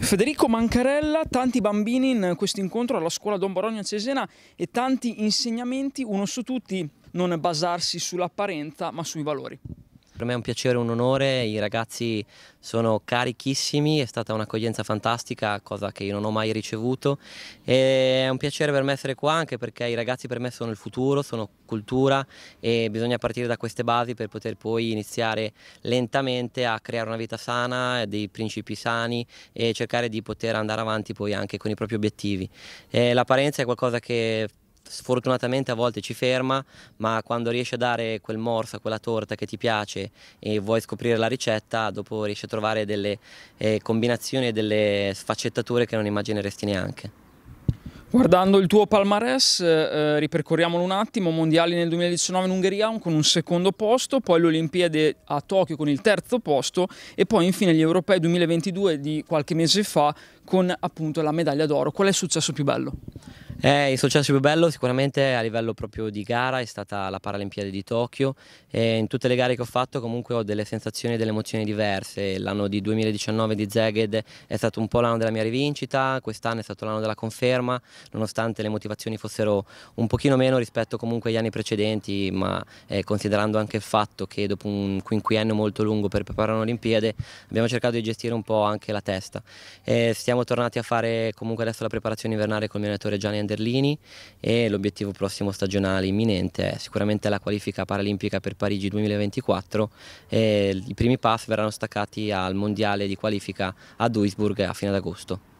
Federico Mancarella, tanti bambini in questo incontro alla scuola Don Barogno Cesena e tanti insegnamenti, uno su tutti, non basarsi sull'apparenza ma sui valori per me è un piacere, e un onore, i ragazzi sono carichissimi, è stata un'accoglienza fantastica, cosa che io non ho mai ricevuto e è un piacere per me essere qua anche perché i ragazzi per me sono il futuro, sono cultura e bisogna partire da queste basi per poter poi iniziare lentamente a creare una vita sana, dei principi sani e cercare di poter andare avanti poi anche con i propri obiettivi. Eh, la è qualcosa che sfortunatamente a volte ci ferma, ma quando riesci a dare quel morso a quella torta che ti piace e vuoi scoprire la ricetta, dopo riesci a trovare delle eh, combinazioni e delle sfaccettature che non immagineresti neanche. Guardando il tuo palmarès, eh, eh ripercorriamolo un attimo, mondiali nel 2019 in Ungheria con un secondo posto, poi le Olimpiadi a Tokyo con il terzo posto e poi infine gli Europei 2022 di qualche mese fa con appunto la medaglia d'oro. Qual è il successo più bello? Eh, il successo più bello sicuramente a livello proprio di gara è stata la Paralimpiade di Tokyo e in tutte le gare che ho fatto comunque ho delle sensazioni e delle emozioni diverse, l'anno di 2019 di Zeged è stato un po' l'anno della mia rivincita, quest'anno è stato l'anno della conferma, nonostante le motivazioni fossero un pochino meno rispetto comunque agli anni precedenti, ma eh, considerando anche il fatto che dopo un quinquennio molto lungo per preparare un'Olimpiade abbiamo cercato di gestire un po' anche la testa. Eh, siamo tornati a fare comunque adesso la preparazione invernale con il mio allenatore Gianni Andrea Federlini e l'obiettivo prossimo stagionale imminente è sicuramente la qualifica paralimpica per Parigi 2024 e i primi pass verranno staccati al mondiale di qualifica a Duisburg eh, a fine agosto.